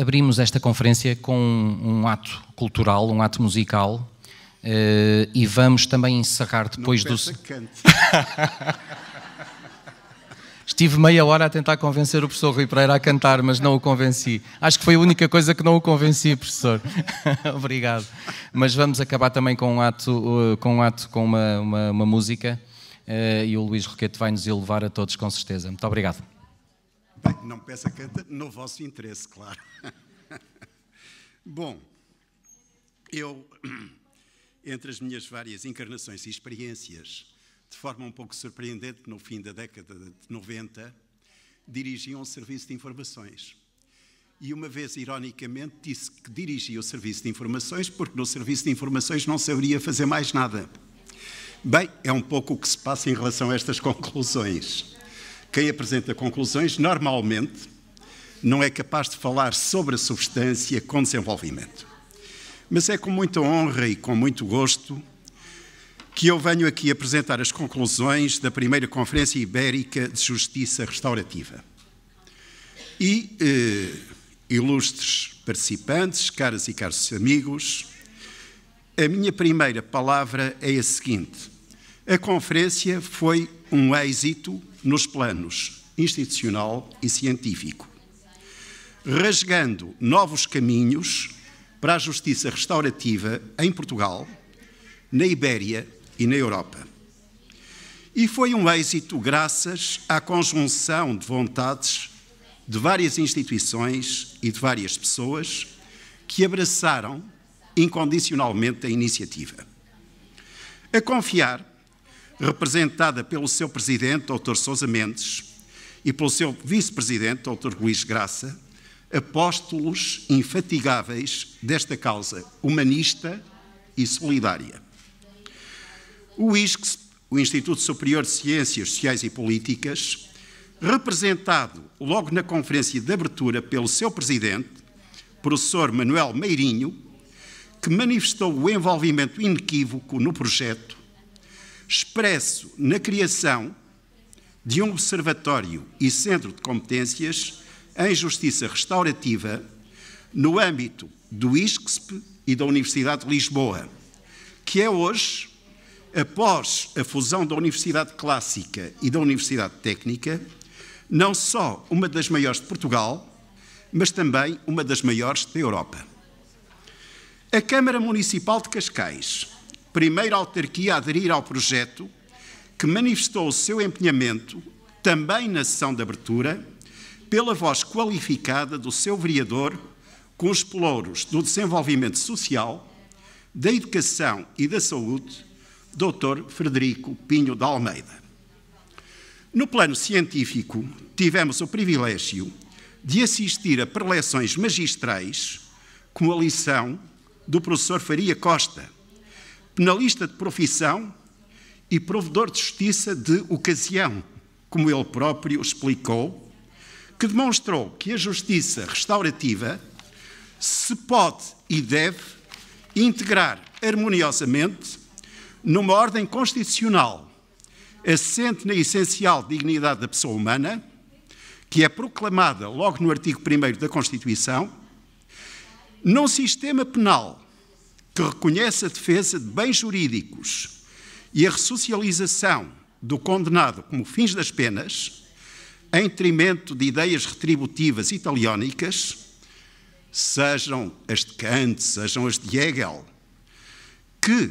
abrimos esta conferência com um, ato cultural, um ato musical, uh, e vamos também encerrar depois Não do. Cante. Estive meia hora a tentar convencer o professor Rui Pereira a cantar, mas não o convenci. Acho que foi a única coisa que não o convenci, professor. Obrigado. Mas vamos acabar também com um ato, eh, com, um ato, com uma, uma, uma música eh, e o Luís Roquete vai nos elevar a todos, com certeza. Muito obrigado. Bem, não peça canta no vosso interesse, claro. Bom, eu, entre as minhas várias encarnações e experiências, de forma um pouco surpreendente, no fim da década de 90, dirigi um serviço de informações. E uma vez, ironicamente, disse que dirigia o serviço de informações porque no serviço de informações não saberia fazer mais nada. Bem, é um pouco o que se passa em relação a estas conclusões. Quem apresenta conclusões, normalmente, não é capaz de falar sobre a substância com desenvolvimento. Mas é com muita honra e com muito gosto que eu venho aqui apresentar as conclusões da primeira Conferência Ibérica de Justiça Restaurativa. E, eh, ilustres participantes, caras e caros amigos, a minha primeira palavra é a seguinte: a conferência foi um êxito nos planos institucional e científico, rasgando novos caminhos para a justiça restaurativa em Portugal, na Ibéria e na Europa. E foi um êxito graças à conjunção de vontades de várias instituições e de várias pessoas que abraçaram incondicionalmente a iniciativa. A confiar representada pelo seu presidente, Dr. Sousa Mendes, e pelo seu vice-presidente, Dr. Luís Graça, apóstolos infatigáveis desta causa humanista e solidária. O ISCS, o Instituto Superior de Ciências Sociais e Políticas, representado logo na conferência de abertura pelo seu presidente, professor Manuel Meirinho, que manifestou o envolvimento inequívoco no projeto expresso na criação de um observatório e centro de competências em justiça restaurativa no âmbito do ISCSP e da Universidade de Lisboa, que é hoje, após a fusão da Universidade Clássica e da Universidade Técnica, não só uma das maiores de Portugal, mas também uma das maiores da Europa. A Câmara Municipal de Cascais primeira autarquia a aderir ao projeto, que manifestou o seu empenhamento, também na sessão de abertura, pela voz qualificada do seu vereador, com os pelouros do desenvolvimento social, da educação e da saúde, Dr. Frederico Pinho da Almeida. No plano científico, tivemos o privilégio de assistir a preleções magistrais com a lição do professor Faria Costa penalista de profissão e provedor de justiça de ocasião, como ele próprio explicou, que demonstrou que a justiça restaurativa se pode e deve integrar harmoniosamente numa ordem constitucional assente na essencial dignidade da pessoa humana, que é proclamada logo no artigo 1 da Constituição, num sistema penal que reconhece a defesa de bens jurídicos e a ressocialização do condenado como fins das penas, em detrimento de ideias retributivas italiónicas, sejam as de Kant, sejam as de Hegel, que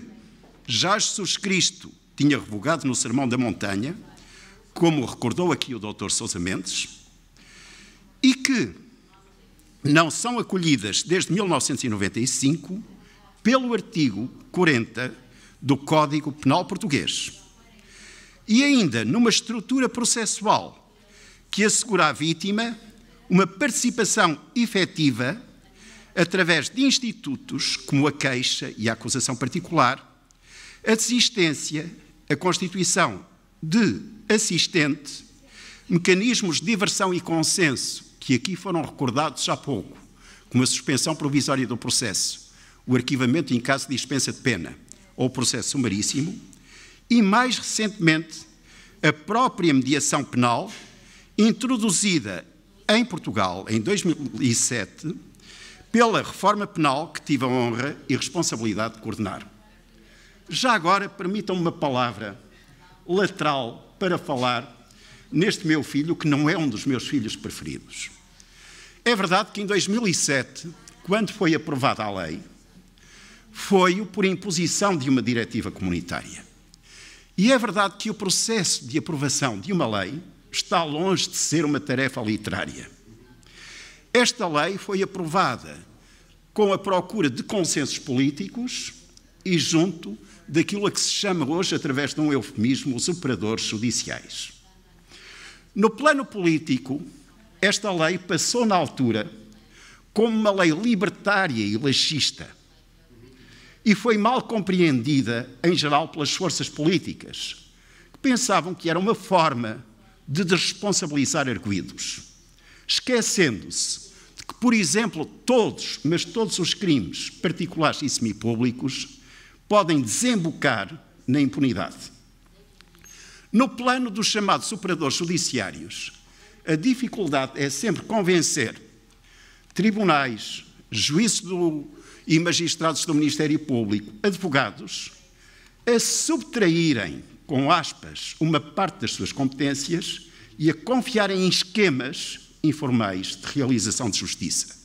já Jesus Cristo tinha revogado no Sermão da Montanha, como recordou aqui o Dr. Sousa Mendes, e que não são acolhidas desde 1995 pelo artigo 40 do Código Penal Português. E ainda numa estrutura processual que assegura à vítima uma participação efetiva através de institutos como a queixa e a acusação particular, a desistência, a constituição de assistente, mecanismos de diversão e consenso, que aqui foram recordados há pouco, como a suspensão provisória do processo, o arquivamento em caso de dispensa de pena ou processo sumaríssimo, e mais recentemente a própria mediação penal, introduzida em Portugal em 2007 pela reforma penal que tive a honra e responsabilidade de coordenar. Já agora, permitam-me uma palavra lateral para falar neste meu filho, que não é um dos meus filhos preferidos. É verdade que em 2007, quando foi aprovada a lei, foi-o por imposição de uma diretiva comunitária. E é verdade que o processo de aprovação de uma lei está longe de ser uma tarefa literária. Esta lei foi aprovada com a procura de consensos políticos e junto daquilo a que se chama hoje, através de um eufemismo, os operadores judiciais. No plano político, esta lei passou na altura como uma lei libertária e laxista e foi mal compreendida, em geral, pelas forças políticas, que pensavam que era uma forma de desresponsabilizar arguídos, esquecendo-se de que, por exemplo, todos, mas todos os crimes, particulares e semipúblicos, podem desembocar na impunidade. No plano dos chamados operadores judiciários, a dificuldade é sempre convencer tribunais, juízes do, e magistrados do Ministério Público, advogados, a subtraírem, com aspas, uma parte das suas competências e a confiarem em esquemas informais de realização de justiça.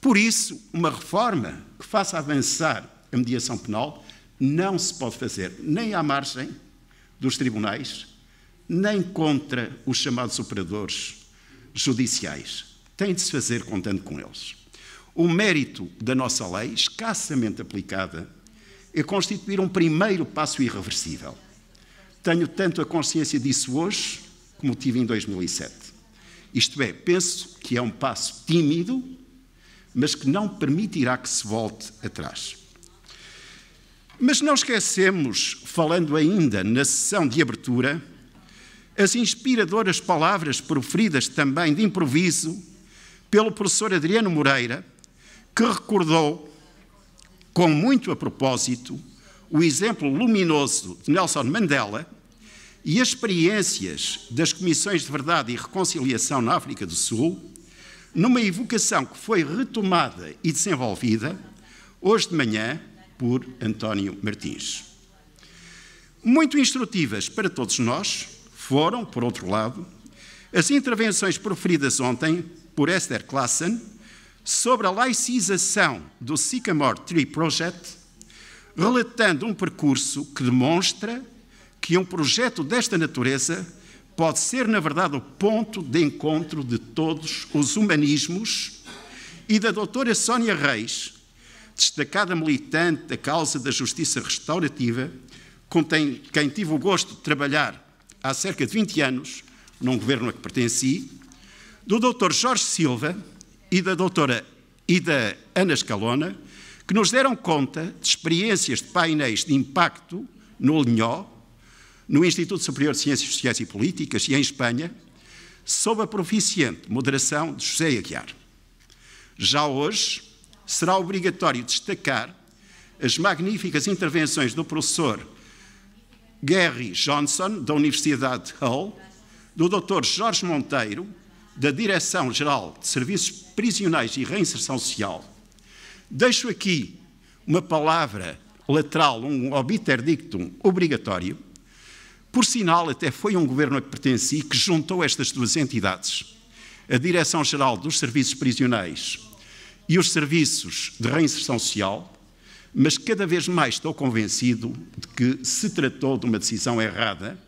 Por isso, uma reforma que faça avançar a mediação penal não se pode fazer nem à margem dos tribunais, nem contra os chamados operadores judiciais. Tem de se fazer contando com eles. O mérito da nossa lei, escassamente aplicada, é constituir um primeiro passo irreversível. Tenho tanto a consciência disso hoje como tive em 2007. Isto é, penso que é um passo tímido, mas que não permitirá que se volte atrás. Mas não esquecemos, falando ainda na sessão de abertura, as inspiradoras palavras proferidas também de improviso pelo professor Adriano Moreira, que recordou, com muito a propósito, o exemplo luminoso de Nelson Mandela e as experiências das Comissões de Verdade e Reconciliação na África do Sul, numa evocação que foi retomada e desenvolvida hoje de manhã por António Martins. Muito instrutivas para todos nós foram, por outro lado, as intervenções proferidas ontem por Esther Klassen sobre a laicização do Sycamore Tree Project, relatando um percurso que demonstra que um projeto desta natureza pode ser, na verdade, o ponto de encontro de todos os humanismos e da doutora Sónia Reis, destacada militante da causa da justiça restaurativa, com quem tive o gosto de trabalhar há cerca de 20 anos, num governo a que pertenci, do doutor Jorge Silva, e da doutora e da Ana Escalona, que nos deram conta de experiências de painéis de impacto no Linhó, no Instituto Superior de Ciências Sociais e Políticas e em Espanha, sob a proficiente moderação de José Aguiar. Já hoje, será obrigatório destacar as magníficas intervenções do professor Gary Johnson, da Universidade de Hull, do Dr. Jorge Monteiro, da Direção-Geral de Serviços Prisionais e Reinserção Social, deixo aqui uma palavra lateral, um obiter dictum obrigatório. Por sinal, até foi um governo a que pertenci que juntou estas duas entidades, a Direção-Geral dos Serviços Prisionais e os Serviços de Reinserção Social, mas cada vez mais estou convencido de que se tratou de uma decisão errada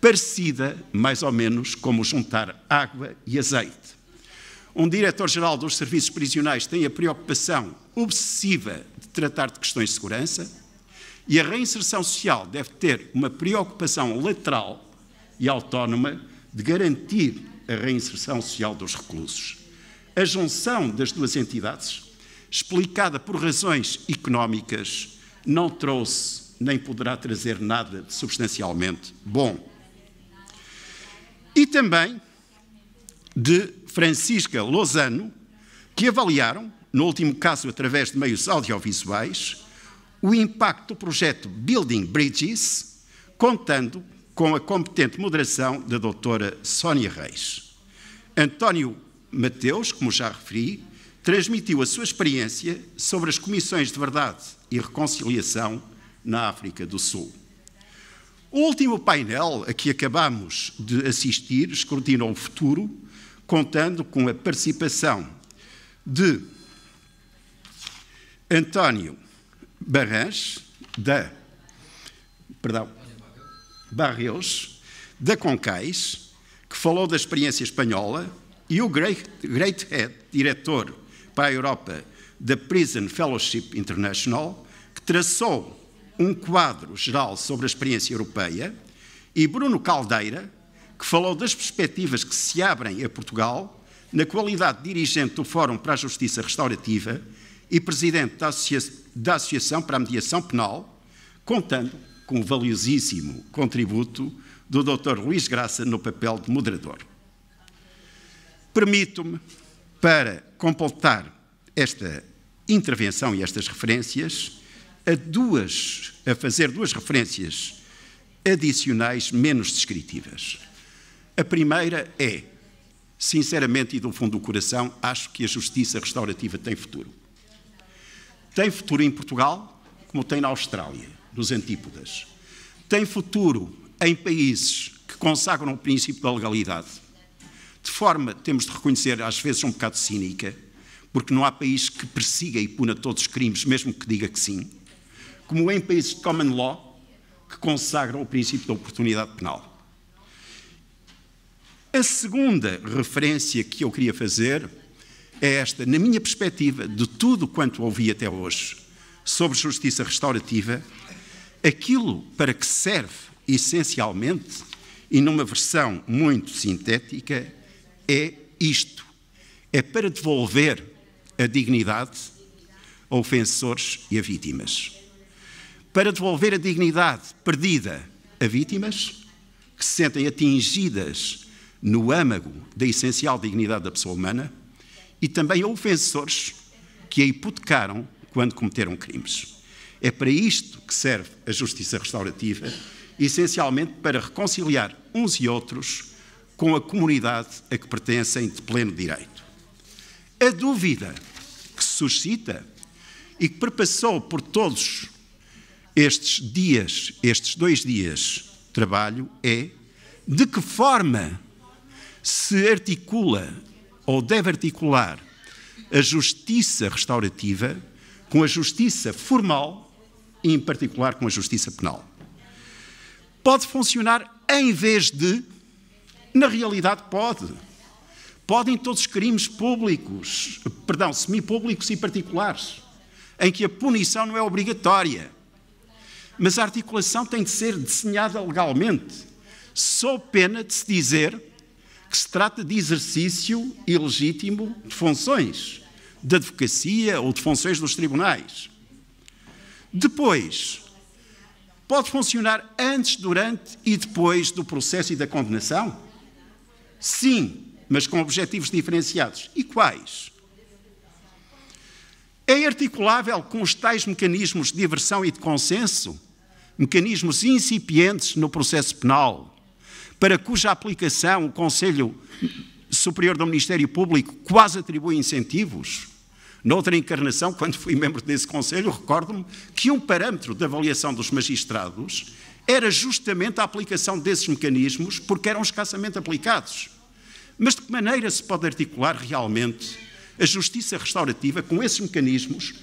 parecida, mais ou menos, como juntar água e azeite. Um diretor-geral dos serviços prisionais tem a preocupação obsessiva de tratar de questões de segurança e a reinserção social deve ter uma preocupação lateral e autónoma de garantir a reinserção social dos reclusos. A junção das duas entidades, explicada por razões económicas, não trouxe nem poderá trazer nada substancialmente bom e também de Francisca Lozano, que avaliaram, no último caso através de meios audiovisuais, o impacto do projeto Building Bridges, contando com a competente moderação da doutora Sónia Reis. António Mateus, como já referi, transmitiu a sua experiência sobre as comissões de verdade e reconciliação na África do Sul. O último painel a que acabamos de assistir escrutina o futuro, contando com a participação de António Barrans, da perdão, da Concais, que falou da experiência espanhola, e o Great Head, diretor para a Europa da Prison Fellowship International, que traçou um quadro geral sobre a experiência europeia, e Bruno Caldeira, que falou das perspectivas que se abrem a Portugal na qualidade de dirigente do Fórum para a Justiça Restaurativa e presidente da, Associa da Associação para a Mediação Penal, contando com o valiosíssimo contributo do Dr. Luís Graça no papel de moderador. Permito-me, para completar esta intervenção e estas referências, a, duas, a fazer duas referências adicionais menos descritivas. A primeira é, sinceramente e do fundo do coração, acho que a justiça restaurativa tem futuro. Tem futuro em Portugal, como tem na Austrália, nos antípodas. Tem futuro em países que consagram o princípio da legalidade. De forma, temos de reconhecer, às vezes um bocado cínica, porque não há país que persiga e puna todos os crimes, mesmo que diga que sim como em países de common law, que consagram o princípio da oportunidade penal. A segunda referência que eu queria fazer é esta, na minha perspectiva, de tudo quanto ouvi até hoje sobre justiça restaurativa, aquilo para que serve essencialmente, e numa versão muito sintética, é isto: é para devolver a dignidade a ofensores e a vítimas para devolver a dignidade perdida a vítimas que se sentem atingidas no âmago da essencial dignidade da pessoa humana e também a ofensores que a hipotecaram quando cometeram crimes. É para isto que serve a justiça restaurativa, essencialmente para reconciliar uns e outros com a comunidade a que pertencem de pleno direito. A dúvida que se suscita e que perpassou por todos estes dias, estes dois dias de trabalho, é de que forma se articula ou deve articular a justiça restaurativa com a justiça formal e, em particular, com a justiça penal. Pode funcionar em vez de. Na realidade, pode. Podem todos os crimes públicos, perdão, semipúblicos e particulares, em que a punição não é obrigatória mas a articulação tem de ser desenhada legalmente, só pena de se dizer que se trata de exercício ilegítimo de funções, de advocacia ou de funções dos tribunais. Depois, pode funcionar antes, durante e depois do processo e da condenação? Sim, mas com objetivos diferenciados. E quais? É articulável com os tais mecanismos de diversão e de consenso mecanismos incipientes no processo penal, para cuja aplicação o Conselho Superior do Ministério Público quase atribui incentivos. Noutra encarnação, quando fui membro desse Conselho, recordo-me que um parâmetro de avaliação dos magistrados era justamente a aplicação desses mecanismos, porque eram escassamente aplicados. Mas de que maneira se pode articular realmente a justiça restaurativa com esses mecanismos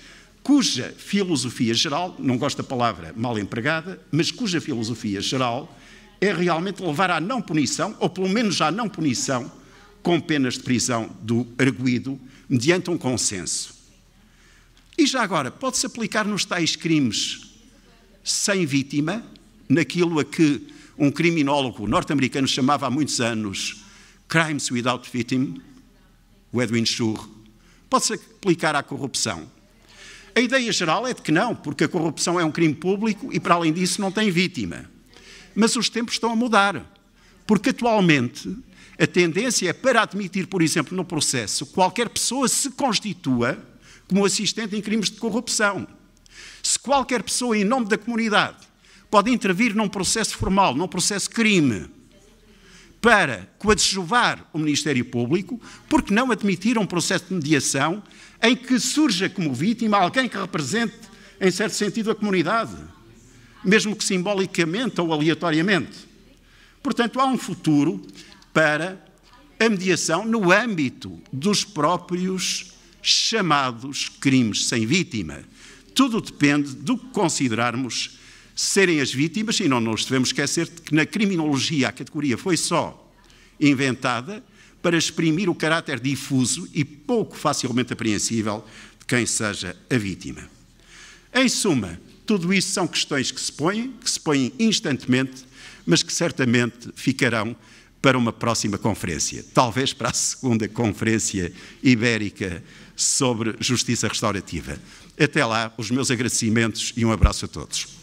cuja filosofia geral, não gosto da palavra mal empregada, mas cuja filosofia geral é realmente levar à não punição, ou pelo menos à não punição, com penas de prisão do arguído, mediante um consenso. E já agora, pode-se aplicar nos tais crimes sem vítima, naquilo a que um criminólogo norte-americano chamava há muitos anos Crimes Without Victim, o Edwin Schur, pode-se aplicar à corrupção. A ideia geral é de que não, porque a corrupção é um crime público e, para além disso, não tem vítima. Mas os tempos estão a mudar, porque atualmente a tendência é para admitir, por exemplo, no processo, qualquer pessoa se constitua como assistente em crimes de corrupção. Se qualquer pessoa, em nome da comunidade, pode intervir num processo formal, num processo crime, para coadjuvar o Ministério Público, porque não admitir um processo de mediação em que surja como vítima alguém que represente, em certo sentido, a comunidade, mesmo que simbolicamente ou aleatoriamente. Portanto, há um futuro para a mediação no âmbito dos próprios chamados crimes sem vítima. Tudo depende do que considerarmos serem as vítimas, e não nos devemos esquecer que na criminologia a categoria foi só inventada para exprimir o caráter difuso e pouco facilmente apreensível de quem seja a vítima. Em suma, tudo isso são questões que se põem, que se põem instantemente, mas que certamente ficarão para uma próxima conferência, talvez para a segunda conferência ibérica sobre justiça restaurativa. Até lá, os meus agradecimentos e um abraço a todos.